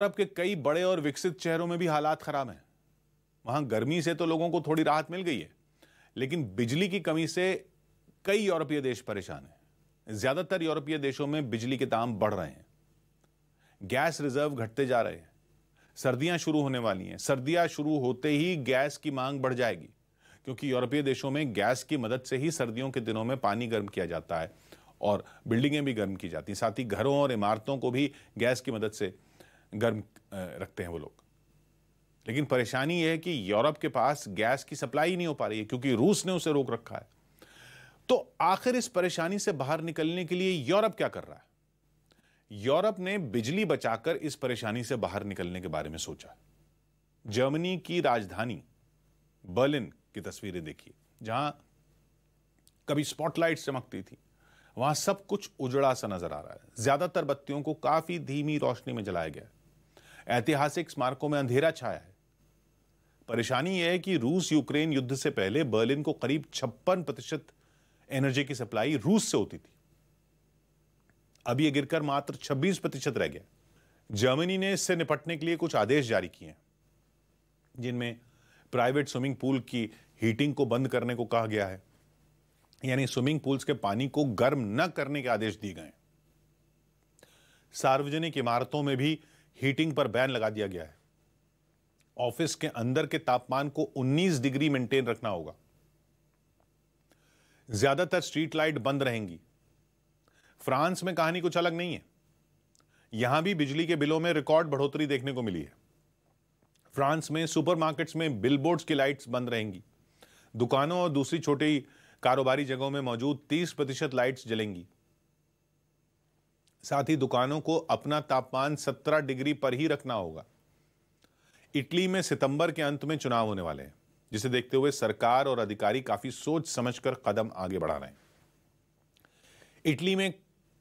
अरब के कई बड़े और विकसित शहरों में भी हालात खराब हैं वहां गर्मी से तो लोगों को थोड़ी राहत मिल गई है लेकिन बिजली की कमी से कई यूरोपीय देश परेशान हैं ज्यादातर यूरोपीय देशों में बिजली के दाम बढ़ रहे हैं गैस रिजर्व घटते जा रहे हैं सर्दियां शुरू होने वाली हैं सर्दियां शुरू होते ही गैस की मांग बढ़ जाएगी क्योंकि यूरोपीय देशों में गैस की मदद से ही सर्दियों के दिनों में पानी गर्म किया जाता है और बिल्डिंगें भी गर्म की जाती हैं साथ ही घरों और इमारतों को भी गैस की मदद से गर्म रखते हैं वो लोग लेकिन परेशानी यह है कि यूरोप के पास गैस की सप्लाई नहीं हो पा रही है क्योंकि रूस ने उसे रोक रखा है तो आखिर इस परेशानी से बाहर निकलने के लिए यूरोप क्या कर रहा है यूरोप ने बिजली बचाकर इस परेशानी से बाहर निकलने के बारे में सोचा जर्मनी की राजधानी बर्लिन की तस्वीरें देखिए जहां कभी स्पॉटलाइट चमकती थी वहां सब कुछ उजड़ा सा नजर आ रहा है ज्यादातर बत्तियों को काफी धीमी रोशनी में जलाया गया है ऐतिहासिक स्मारकों में अंधेरा छाया है परेशानी यह है कि रूस यूक्रेन युद्ध से पहले बर्लिन को करीब छप्पन प्रतिशत एनर्जी की सप्लाई रूस से होती थी अब यह गिरकर मात्र 26 प्रतिशत रह गया जर्मनी ने इससे निपटने के लिए कुछ आदेश जारी किए हैं जिनमें प्राइवेट स्विमिंग पूल की हीटिंग को बंद करने को कहा गया है यानी स्विमिंग पूल्स के पानी को गर्म न करने के आदेश दिए गए सार्वजनिक इमारतों में भी हीटिंग पर बैन लगा दिया गया है ऑफिस के अंदर के तापमान को 19 डिग्री मेंटेन रखना होगा ज्यादातर स्ट्रीट लाइट बंद रहेंगी फ्रांस में कहानी कुछ अलग नहीं है यहां भी बिजली के बिलों में रिकॉर्ड बढ़ोतरी देखने को मिली है फ्रांस में सुपरमार्केट्स में बिलबोर्ड्स की लाइट्स बंद रहेंगी दुकानों और दूसरी छोटी कारोबारी जगहों में मौजूद 30 प्रतिशत लाइट्स जलेंगी साथ ही दुकानों को अपना तापमान 17 डिग्री पर ही रखना होगा इटली में सितंबर के अंत में चुनाव होने वाले हैं जिसे देखते हुए सरकार और अधिकारी काफी सोच समझकर कदम आगे बढ़ा रहे हैं इटली में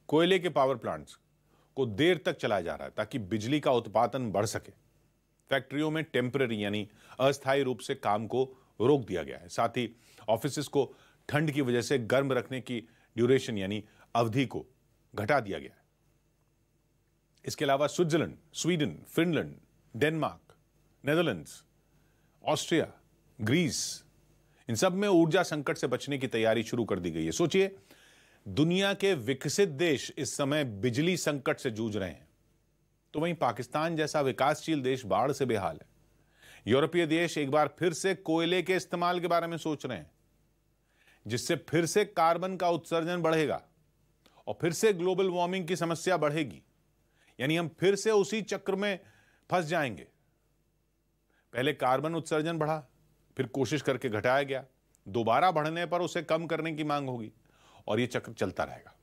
कोयले के पावर प्लांट्स को देर तक चलाया जा रहा है ताकि बिजली का उत्पादन बढ़ सके फैक्ट्रियों में टेम्पररी यानी अस्थायी रूप से काम को रोक दिया गया है साथ ही ऑफिस को ठंड की वजह से गर्म रखने की ड्यूरेशन यानी अवधि को घटा दिया गया है इसके अलावा Switzerland Sweden Finland Denmark Netherlands Austria Greece इन सब में ऊर्जा संकट से बचने की तैयारी शुरू कर दी गई है सोचिए दुनिया के विकसित देश इस समय बिजली संकट से जूझ रहे हैं तो वहीं पाकिस्तान जैसा विकासशील देश बाढ़ से बेहाल है यूरोपीय देश एक बार फिर से कोयले के इस्तेमाल के बारे में सोच रहे हैं जिससे फिर से कार्बन का उत्सर्जन बढ़ेगा और फिर से ग्लोबल वार्मिंग की समस्या बढ़ेगी यानी हम फिर से उसी चक्र में फंस जाएंगे पहले कार्बन उत्सर्जन बढ़ा फिर कोशिश करके घटाया गया दोबारा बढ़ने पर उसे कम करने की मांग होगी और ये चक्र चलता रहेगा